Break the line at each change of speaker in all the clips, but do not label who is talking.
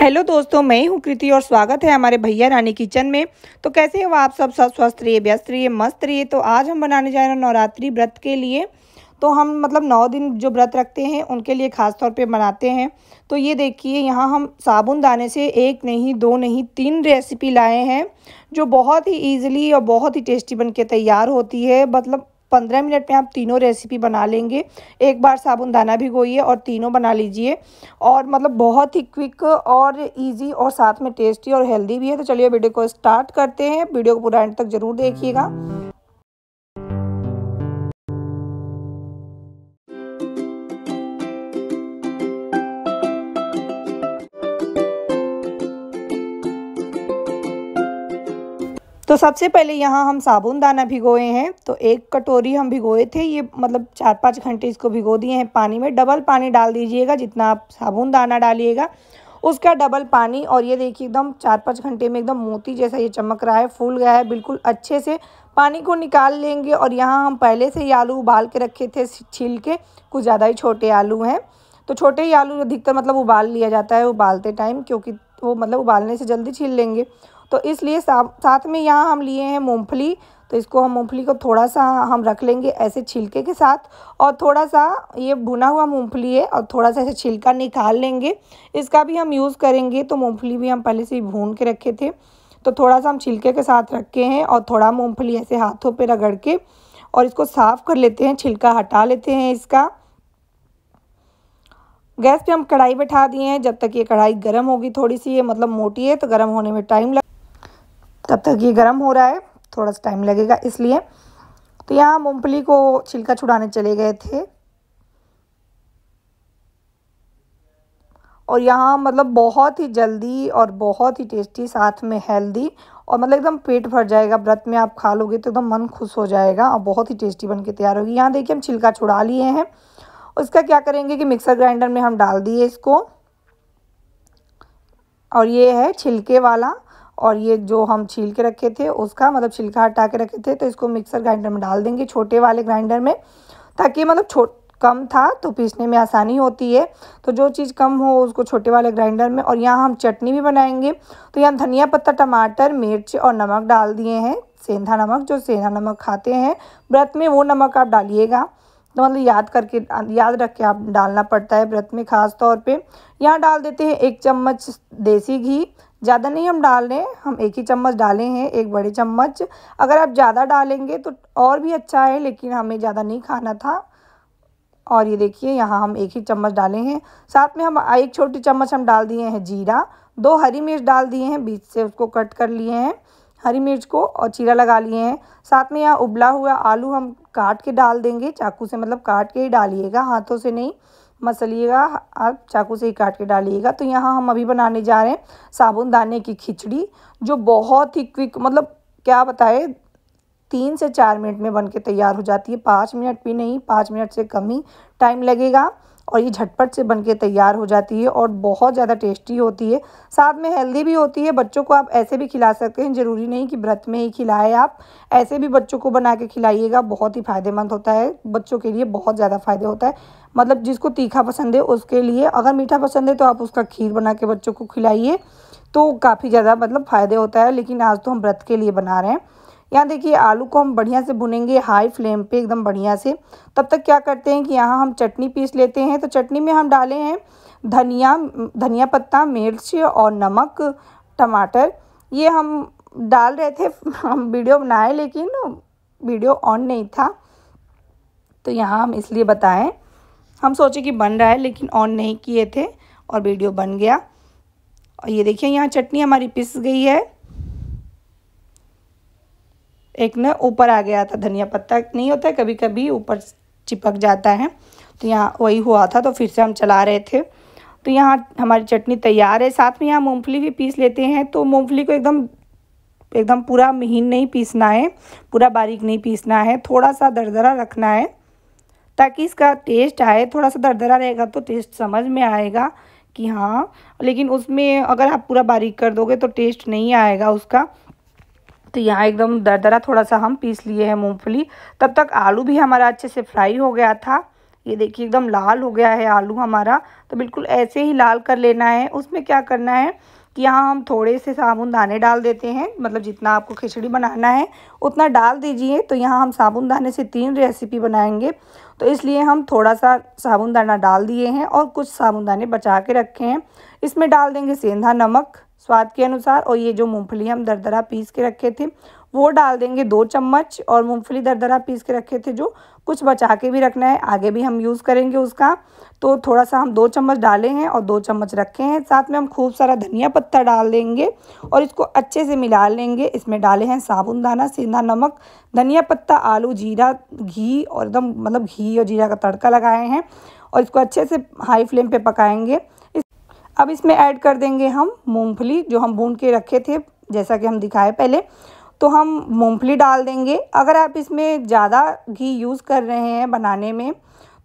hello दोस्तों मैं हूं कृति और स्वागत है हमारे भैया रानी किचन में तो कैसे हो आप सब सब स्वस्थ रहिए व्यस्त रहिए मस्त रहिए तो आज हम बनाने जा रहे हैं नवरात्रि व्रत के लिए तो हम मतलब नौ दिन जो व्रत रखते हैं उनके लिए ख़ास तौर पे बनाते हैं तो ये देखिए यहाँ हम साबुन दाने से एक नहीं दो नहीं तीन रेसिपी लाए हैं जो बहुत ही ईजिली और बहुत ही टेस्टी बन के तैयार होती है मतलब पंद्रह मिनट में आप तीनों रेसिपी बना लेंगे एक बार साबुनदाना भिगोइए और तीनों बना लीजिए और मतलब बहुत ही क्विक और इजी और साथ में टेस्टी और हेल्दी भी है तो चलिए वीडियो को स्टार्ट करते हैं वीडियो को पूरा एंड तक ज़रूर देखिएगा तो सबसे पहले यहाँ हम साबुन दाना भिगोए हैं तो एक कटोरी हम भिगोए थे ये मतलब चार पाँच घंटे इसको भिगो दिए हैं पानी में डबल पानी डाल दीजिएगा जितना आप साबुन दाना डालिएगा उसका डबल पानी और ये देखिए एकदम चार पाँच घंटे में एकदम मोती जैसा ये चमक रहा है फूल गया है बिल्कुल अच्छे से पानी को निकाल लेंगे और यहाँ हम पहले से ही आलू उबाल के रखे थे छील के कुछ ज़्यादा ही छोटे आलू हैं तो छोटे ही आलू अधिकतर मतलब उबाल लिया जाता है उबालते टाइम क्योंकि वो मतलब उबालने से जल्दी छील लेंगे तो इसलिए साथ में यहाँ हम लिए हैं मूँगफली तो इसको हम मूंगफली को थोड़ा सा हम रख लेंगे ऐसे छिलके के साथ और थोड़ा सा ये भुना हुआ मूंगफली है और थोड़ा सा ऐसे छिलका निकाल लेंगे इसका भी हम यूज़ करेंगे तो मूंगफली भी हम पहले से भून के रखे थे तो थोड़ा सा हम छिलके के साथ रखे हैं और थोड़ा मूँगफली ऐसे हाथों पर रगड़ के और इसको साफ़ कर लेते हैं छिलका हटा लेते हैं इसका गैस पे हम कढ़ाई बैठा दिए हैं जब तक ये कढ़ाई गर्म होगी थोड़ी सी ये मतलब मोटी है तो गर्म होने में टाइम लग तब तक ये गर्म हो रहा है थोड़ा सा टाइम लगेगा इसलिए तो यहाँ मूँगफली को छिलका छुड़ाने चले गए थे और यहाँ मतलब बहुत ही जल्दी और बहुत ही टेस्टी साथ में हेल्दी और मतलब एकदम पेट भर जाएगा व्रत में आप खा लोगे तो एकदम मन खुश हो जाएगा और बहुत ही टेस्टी बन के तैयार होगी यहाँ देखिए हम छिलका छुड़ा लिए हैं उसका क्या करेंगे कि मिक्सर ग्राइंडर में हम डाल दिए इसको और ये है छिलके वाला और ये जो हम छील के रखे थे उसका मतलब छिलका हटा के रखे थे तो इसको मिक्सर ग्राइंडर में डाल देंगे छोटे वाले ग्राइंडर में ताकि मतलब छोट कम था तो पीसने में आसानी होती है तो जो चीज़ कम हो उसको छोटे वाले ग्राइंडर में और यहाँ हम चटनी भी बनाएंगे तो यहाँ धनिया पत्ता टमाटर मिर्च और नमक डाल दिए हैं सेंधा नमक जो सेंधा नमक खाते हैं व्रत में वो नमक आप डालिएगा तो मतलब याद करके याद रख के आप डालना पड़ता है व्रत में ख़ास तौर पे यहाँ डाल देते हैं एक चम्मच देसी घी ज़्यादा नहीं हम डाल रहे हैं हम एक ही चम्मच डाले हैं एक बड़े चम्मच अगर आप ज़्यादा डालेंगे तो और भी अच्छा है लेकिन हमें ज़्यादा नहीं खाना था और ये देखिए यहाँ हम एक ही चम्मच डाले हैं साथ में हम एक छोटी चम्मच हम डाल दिए हैं जीरा दो हरी मिर्च डाल दिए हैं बीच से उसको कट कर लिए हैं हरी मिर्च को और चीरा लगा लिए हैं साथ में यहाँ उबला हुआ आलू हम काट के डाल देंगे चाकू से मतलब काट के ही डालिएगा हाथों से नहीं मसलिएगा आप चाकू से ही काट के डालिएगा तो यहाँ हम अभी बनाने जा रहे हैं साबुन दाने की खिचड़ी जो बहुत ही क्विक मतलब क्या बताए तीन से चार मिनट में बन के तैयार हो जाती है पाँच मिनट भी नहीं पाँच मिनट से कम ही टाइम लगेगा और ये झटपट से बन के तैयार हो जाती है और बहुत ज़्यादा टेस्टी होती है साथ में हेल्दी भी होती है बच्चों को आप ऐसे भी खिला सकते हैं ज़रूरी नहीं कि व्रत में ही खिलाएं आप ऐसे भी बच्चों को बना के खिलाइएगा बहुत ही फ़ायदेमंद होता है बच्चों के लिए बहुत ज़्यादा फ़ायदे होता है मतलब जिसको तीखा पसंद है उसके लिए अगर मीठा पसंद है तो आप उसका खीर बना के बच्चों को खिलाइए तो काफ़ी ज़्यादा मतलब फ़ायदे होता है लेकिन आज तो हम व्रत के लिए बना रहे हैं यहाँ देखिए आलू को हम बढ़िया से भुनेंगे हाई फ्लेम पे एकदम बढ़िया से तब तक क्या करते हैं कि यहाँ हम चटनी पीस लेते हैं तो चटनी में हम डाले हैं धनिया धनिया पत्ता मिर्च और नमक टमाटर ये हम डाल रहे थे हम वीडियो बनाए लेकिन वीडियो ऑन नहीं था तो यहाँ हम इसलिए बताएं हम सोचे कि बन रहा है लेकिन ऑन नहीं किए थे और वीडियो बन गया और ये देखिए यहाँ चटनी हमारी पिस गई है एक ना ऊपर आ गया था धनिया पत्ता नहीं होता है कभी कभी ऊपर चिपक जाता है तो यहाँ वही हुआ था तो फिर से हम चला रहे थे तो यहाँ हमारी चटनी तैयार है साथ में यहाँ मूँगफली भी पीस लेते हैं तो मूँगफली को एकदम एकदम पूरा महीन नहीं पीसना है पूरा बारीक नहीं पीसना है थोड़ा सा दरदरा रखना है ताकि इसका टेस्ट आए थोड़ा सा दरदरा रहेगा तो टेस्ट समझ में आएगा कि हाँ लेकिन उसमें अगर आप पूरा बारीक कर दोगे तो टेस्ट नहीं आएगा उसका तो यहाँ एकदम दरदरा थोड़ा सा हम पीस लिए हैं मूँगफली तब तक आलू भी हमारा अच्छे से फ्राई हो गया था ये देखिए एकदम लाल हो गया है आलू हमारा तो बिल्कुल ऐसे ही लाल कर लेना है उसमें क्या करना है कि यहाँ हम थोड़े से साबुन दाने डाल देते हैं मतलब जितना आपको खिचड़ी बनाना है उतना डाल दीजिए तो यहाँ हम साबुन दाने से तीन रेसिपी बनाएंगे तो इसलिए हम थोड़ा सा साबुन दाना डाल दिए हैं और कुछ साबुन दाने बचा के रखे हैं इसमें डाल देंगे सेंधा नमक स्वाद के अनुसार और ये जो मूँगफली हम दरदरा पीस के रखे थे वो डाल देंगे दो चम्मच और मूँगफली दरदरा पीस के रखे थे जो कुछ बचा के भी रखना है आगे भी हम यूज़ करेंगे उसका तो थोड़ा सा हम दो चम्मच डाले हैं और दो चम्मच रखे हैं साथ में हम खूब सारा धनिया पत्ता डाल देंगे और इसको अच्छे से मिला लेंगे इसमें डाले हैं साबुन दाना सीधा नमक धनिया पत्ता आलू जीरा घी और एकदम मतलब घी और जीरा का तड़का लगाए हैं और इसको अच्छे से हाई फ्लेम पर पकाएँगे अब इसमें ऐड कर देंगे हम मूंगफली जो हम भून के रखे थे जैसा कि हम दिखाए पहले तो हम मूंगफली डाल देंगे अगर आप इसमें ज़्यादा घी यूज़ कर रहे हैं बनाने में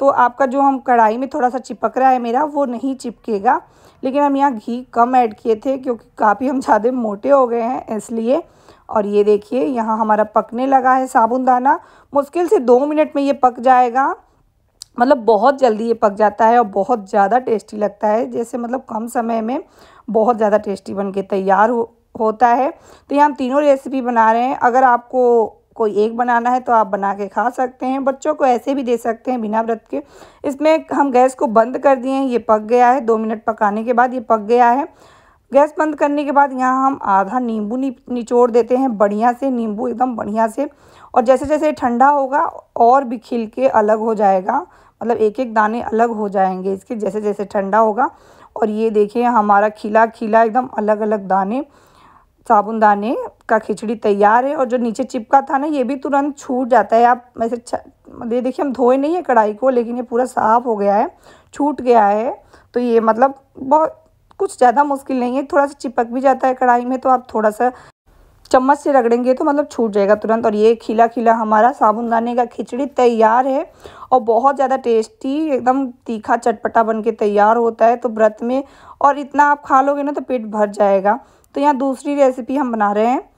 तो आपका जो हम कढ़ाई में थोड़ा सा चिपक रहा है मेरा वो नहीं चिपकेगा लेकिन हम यहाँ घी कम ऐड किए थे क्योंकि काफ़ी हम ज़्यादा मोटे हो गए हैं इसलिए और ये देखिए यहाँ हमारा पकने लगा है साबुन दाना मुश्किल से दो मिनट में ये पक जाएगा मतलब बहुत जल्दी ये पक जाता है और बहुत ज़्यादा टेस्टी लगता है जैसे मतलब कम समय में बहुत ज़्यादा टेस्टी बन के तैयार हो, होता है तो ये हम तीनों रेसिपी बना रहे हैं अगर आपको कोई एक बनाना है तो आप बना के खा सकते हैं बच्चों को ऐसे भी दे सकते हैं बिना व्रत के इसमें हम गैस को बंद कर दिए हैं ये पक गया है दो मिनट पकाने के बाद ये पक गया है गैस बंद करने के बाद यहाँ हम आधा नींबू निचोड़ देते हैं बढ़िया से नींबू एकदम बढ़िया से और जैसे जैसे ठंडा होगा और भी खिल के अलग हो जाएगा मतलब एक एक दाने अलग हो जाएंगे इसके जैसे जैसे ठंडा होगा और ये देखिए हमारा खिला खिला एकदम अलग अलग दाने साबुन दाने का खिचड़ी तैयार है और जो नीचे चिपका था ना ये भी तुरंत छूट जाता है आप वैसे मतलब ये देखिए हम धोए नहीं है कढ़ाई को लेकिन ये पूरा साफ़ हो गया है छूट गया है तो ये मतलब बहुत कुछ ज़्यादा मुश्किल नहीं है थोड़ा सा चिपक भी जाता है कढ़ाई में तो आप थोड़ा सा चम्मच से रगड़ेंगे तो मतलब छूट जाएगा तुरंत और ये खिला खिला हमारा साबुनदाने का खिचड़ी तैयार है और बहुत ज़्यादा टेस्टी एकदम तीखा चटपटा बन के तैयार होता है तो व्रत में और इतना आप खा लोगे ना तो पेट भर जाएगा तो यहाँ दूसरी रेसिपी हम बना रहे हैं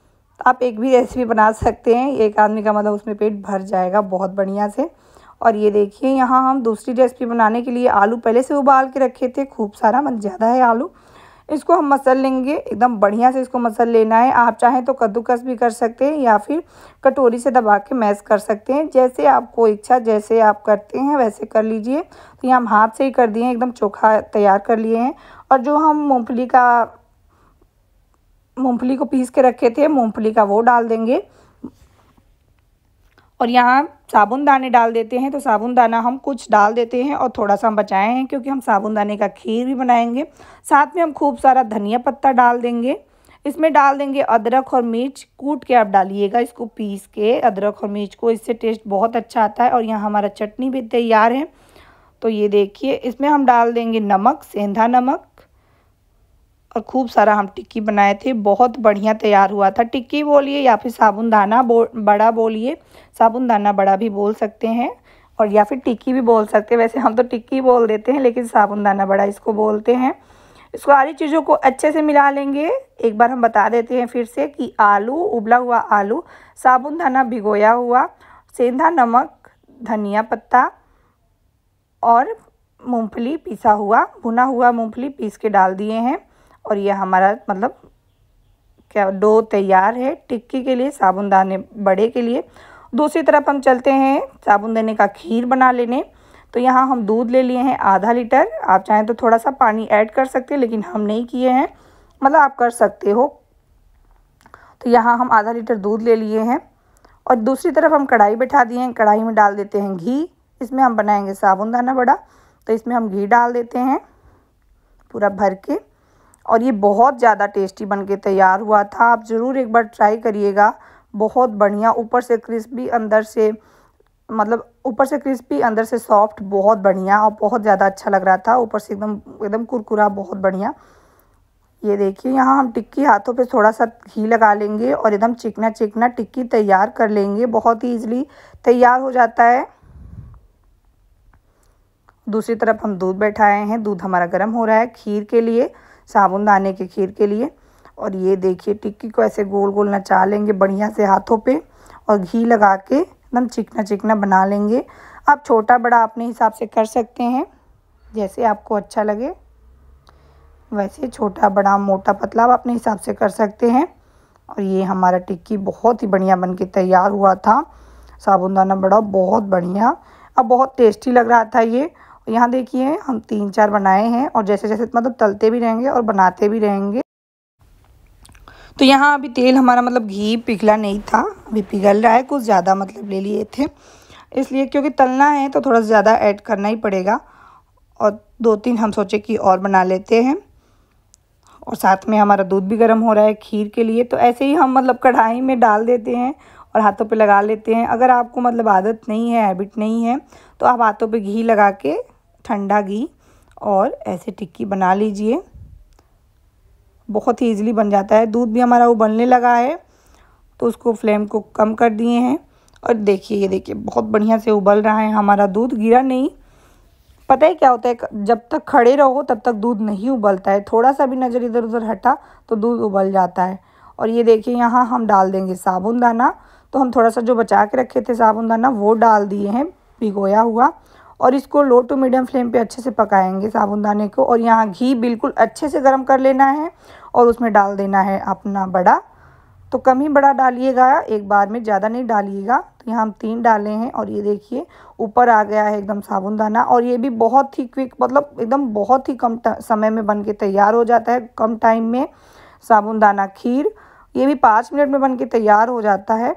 आप एक भी रेसिपी बना सकते हैं एक आदमी का मतलब उसमें पेट भर जाएगा बहुत बढ़िया से और ये देखिए यहाँ हम दूसरी रेसिपी बनाने के लिए आलू पहले से उबाल के रखे थे खूब सारा मतलब ज़्यादा है आलू इसको हम मसल लेंगे एकदम बढ़िया से इसको मसल लेना है आप चाहें तो कद्दूकस भी कर सकते हैं या फिर कटोरी से दबा के मैश कर सकते हैं जैसे आपको इच्छा जैसे आप करते हैं वैसे कर लीजिए तो यहाँ हम हाथ से ही कर दिए एकदम चोखा तैयार कर लिए हैं और जो हम मूँगफली का मूँगफली को पीस के रखे थे मूँगफली का वो डाल देंगे और यहाँ साबुन दाने डाल देते हैं तो साबुन दाना हम कुछ डाल देते हैं और थोड़ा सा हम बचाए हैं क्योंकि हम साबुन दाने का खीर भी बनाएंगे साथ में हम खूब सारा धनिया पत्ता डाल देंगे इसमें डाल देंगे अदरक और मिर्च कूट के आप डालिएगा इसको पीस के अदरक और मिर्च को इससे टेस्ट बहुत अच्छा आता है और यहाँ हमारा चटनी भी तैयार है तो ये देखिए इसमें हम डाल देंगे नमक सेंधा नमक और खूब सारा हम टिक्की बनाए थे बहुत बढ़िया तैयार हुआ था टिक्की बोलिए या फिर साबुनदाना बो बड़ा बोलिए साबुनदाना बड़ा भी बोल सकते हैं और या फिर टिक्की भी बोल सकते हैं वैसे हम तो टिक्की बोल देते हैं लेकिन साबुनदाना बड़ा इसको बोलते हैं इसको सारी चीज़ों को अच्छे से मिला लेंगे एक बार हम बता देते हैं फिर से कि आलू उबला हुआ आलू साबुनदाना भिगोया हुआ सेंधा नमक धनिया पत्ता और मूँगफली पिसा हुआ भुना हुआ मूँगफली पीस के डाल दिए हैं और यह हमारा मतलब क्या डो तैयार है टिक्की के लिए साबुनदाने बड़े के लिए दूसरी तरफ हम चलते हैं साबुनदाने का खीर बना लेने तो यहाँ हम दूध ले लिए हैं आधा लीटर आप चाहें तो थोड़ा सा पानी ऐड कर सकते हैं लेकिन हम नहीं किए हैं मतलब आप कर सकते हो तो यहाँ हम आधा लीटर दूध ले लिए हैं और दूसरी तरफ हम कढ़ाई बैठा दिए हैं कढ़ाई में डाल देते हैं घी इसमें हम बनाएंगे साबुन दाना बड़ा तो इसमें हम घी डाल देते हैं पूरा भर के और ये बहुत ज़्यादा टेस्टी बन के तैयार हुआ था आप ज़रूर एक बार ट्राई करिएगा बहुत बढ़िया ऊपर से क्रिस्पी अंदर से मतलब ऊपर से क्रिस्पी अंदर से सॉफ्ट बहुत बढ़िया और बहुत ज़्यादा अच्छा लग रहा था ऊपर से एकदम एकदम कुरकुरा बहुत बढ़िया ये देखिए यहाँ हम टिक्की हाथों पे थोड़ा सा घी लगा लेंगे और एकदम चिकना चिकना टिक्की तैयार कर लेंगे बहुत ही ईजिली तैयार हो जाता है दूसरी तरफ हम दूध बैठाए हैं दूध हमारा गर्म हो रहा है खीर के लिए साबुन दाने के खीर के लिए और ये देखिए टिक्की को ऐसे गोल गोल नचा लेंगे बढ़िया से हाथों पे और घी लगा के एकदम चिकना चिकना बना लेंगे आप छोटा बड़ा अपने हिसाब से कर सकते हैं जैसे आपको अच्छा लगे वैसे छोटा बड़ा मोटा पतला आप अपने हिसाब से कर सकते हैं और ये हमारा टिक्की बहुत ही बढ़िया बन के तैयार हुआ था साबुनदाना बड़ा बहुत बढ़िया अब बहुत टेस्टी लग रहा था ये यहाँ देखिए हम तीन चार बनाए हैं और जैसे जैसे मतलब तलते भी रहेंगे और बनाते भी रहेंगे तो यहाँ अभी तेल हमारा मतलब घी पिघला नहीं था अभी पिघल रहा है कुछ ज़्यादा मतलब ले लिए थे इसलिए क्योंकि तलना है तो थोड़ा ज़्यादा ऐड करना ही पड़ेगा और दो तीन हम सोचे कि और बना लेते हैं और साथ में हमारा दूध भी गर्म हो रहा है खीर के लिए तो ऐसे ही हम मतलब कढ़ाई में डाल देते हैं और हाथों पे लगा लेते हैं अगर आपको मतलब आदत नहीं है हैबिट नहीं है तो आप हाथों पे घी लगा के ठंडा घी और ऐसे टिक्की बना लीजिए बहुत ही ईजिली बन जाता है दूध भी हमारा उबलने लगा है तो उसको फ्लेम को कम कर दिए हैं और देखिए ये देखिए बहुत बढ़िया से उबल रहा है हमारा दूध गिरा नहीं पता है क्या होता है जब तक खड़े रहो तब तक दूध नहीं उबलता है थोड़ा सा भी नज़र इधर उधर हटा तो दूध उबल जाता है और ये देखिए यहाँ हम डाल देंगे साबुन दाना तो हम थोड़ा सा जो बचा के रखे थे साबुन दाना वो डाल दिए हैं भिगोया हुआ और इसको लो टू मीडियम फ्लेम पे अच्छे से पकाएंगे साबुनदाने को और यहाँ घी बिल्कुल अच्छे से गर्म कर लेना है और उसमें डाल देना है अपना बड़ा तो कम ही बड़ा डालिएगा एक बार में ज़्यादा नहीं डालिएगा तो यहाँ हम तीन डाले हैं और ये देखिए ऊपर आ गया है एकदम साबुनदाना और ये भी बहुत ही क्विक मतलब एकदम बहुत ही कम समय में बन के तैयार हो जाता है कम टाइम में साबुनदाना खीर ये भी पाँच मिनट में बन के तैयार हो जाता है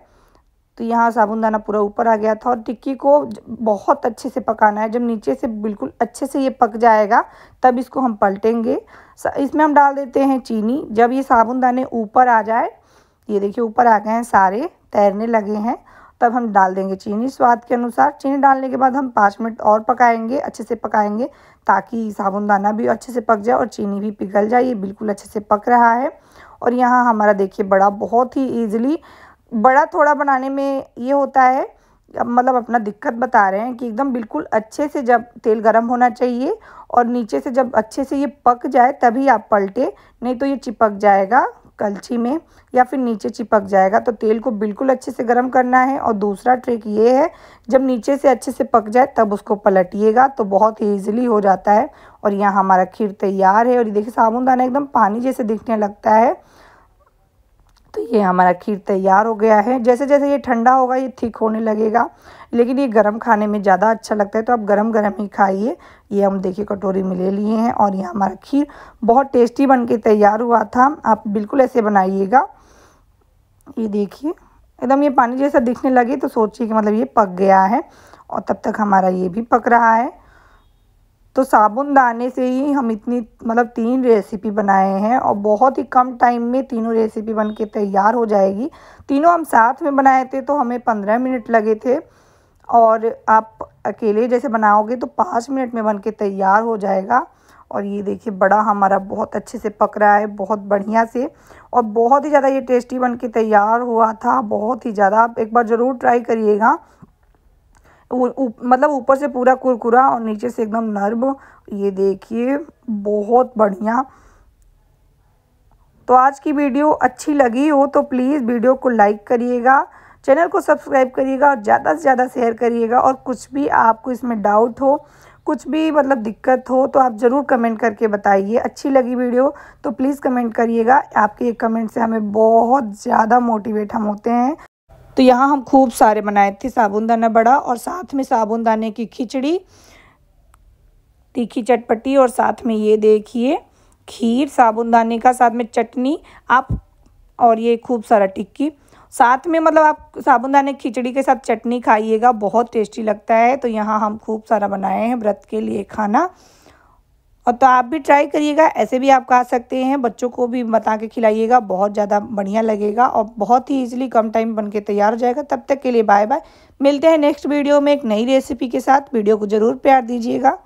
तो यहाँ साबुनदाना पूरा ऊपर आ गया था और टिक्की को बहुत अच्छे से पकाना है जब नीचे से बिल्कुल अच्छे से ये पक जाएगा तब इसको हम पलटेंगे इसमें हम डाल देते हैं चीनी जब ये साबुनदाने ऊपर आ जाए ये देखिए ऊपर आ गए हैं सारे तैरने लगे हैं तब हम डाल देंगे चीनी स्वाद के अनुसार चीनी डालने के बाद हम पाँच मिनट और पकाएंगे अच्छे से पकाएंगे ताकि साबुनदाना भी अच्छे से पक जाए और चीनी भी पिघल जाए ये बिल्कुल अच्छे से पक रहा है और यहाँ हमारा देखिए बड़ा बहुत ही ईजिली बड़ा थोड़ा बनाने में ये होता है अब मतलब अपना दिक्कत बता रहे हैं कि एकदम बिल्कुल अच्छे से जब तेल गर्म होना चाहिए और नीचे से जब अच्छे से ये पक जाए तभी आप पलटे नहीं तो ये चिपक जाएगा कलछी में या फिर नीचे चिपक जाएगा तो तेल को बिल्कुल अच्छे से गर्म करना है और दूसरा ट्रिक ये है जब नीचे से अच्छे से पक जाए तब उसको पलटिएगा तो बहुत ईजिली हो जाता है और यहाँ हमारा खीर तैयार है और ये देखिए साबुन दाना एकदम पानी जैसे दिखने लगता है तो ये हमारा खीर तैयार हो गया है जैसे जैसे ये ठंडा होगा ये ठीक होने लगेगा लेकिन ये गर्म खाने में ज़्यादा अच्छा लगता है तो आप गर्म गर्म ही खाइए ये हम देखिए कटोरी में ले लिए हैं और ये हमारा खीर बहुत टेस्टी बन के तैयार हुआ था आप बिल्कुल ऐसे बनाइएगा ये देखिए एकदम ये पानी जैसा दिखने लगे तो सोचिए कि मतलब ये पक गया है और तब तक हमारा ये भी पक रहा है तो साबुन दाने से ही हम इतनी मतलब तीन रेसिपी बनाए हैं और बहुत ही कम टाइम में तीनों रेसिपी बन के तैयार हो जाएगी तीनों हम साथ में बनाए थे तो हमें पंद्रह मिनट लगे थे और आप अकेले जैसे बनाओगे तो पाँच मिनट में बन के तैयार हो जाएगा और ये देखिए बड़ा हमारा बहुत अच्छे से पक रहा है बहुत बढ़िया से और बहुत ही ज़्यादा ये टेस्टी बन के तैयार हुआ था बहुत ही ज़्यादा आप एक बार ज़रूर ट्राई करिएगा मतलब ऊपर से पूरा कुरकुरा और नीचे से एकदम नर्म ये देखिए बहुत बढ़िया तो आज की वीडियो अच्छी लगी हो तो प्लीज़ वीडियो को लाइक करिएगा चैनल को सब्सक्राइब करिएगा और ज़्यादा से ज़्यादा शेयर करिएगा और कुछ भी आपको इसमें डाउट हो कुछ भी मतलब दिक्कत हो तो आप ज़रूर कमेंट करके बताइए अच्छी लगी वीडियो तो प्लीज़ कमेंट करिएगा आपके एक कमेंट से हमें बहुत ज़्यादा मोटिवेट हम होते हैं तो यहाँ हम खूब सारे बनाए थे साबुनदाना बड़ा और साथ में साबुनदाने की खिचड़ी तीखी चटपटी और साथ में ये देखिए खीर साबुनदाने का साथ में चटनी आप और ये खूब सारा टिक्की साथ में मतलब आप साबुनदाने खिचड़ी के साथ चटनी खाइएगा बहुत टेस्टी लगता है तो यहाँ हम खूब सारा बनाए हैं व्रत के लिए खाना और तो आप भी ट्राई करिएगा ऐसे भी आप खा सकते हैं बच्चों को भी बता के खिलाइएगा बहुत ज़्यादा बढ़िया लगेगा और बहुत ही इजीली कम टाइम बन के तैयार हो जाएगा तब तक के लिए बाय बाय मिलते हैं नेक्स्ट वीडियो में एक नई रेसिपी के साथ वीडियो को ज़रूर प्यार दीजिएगा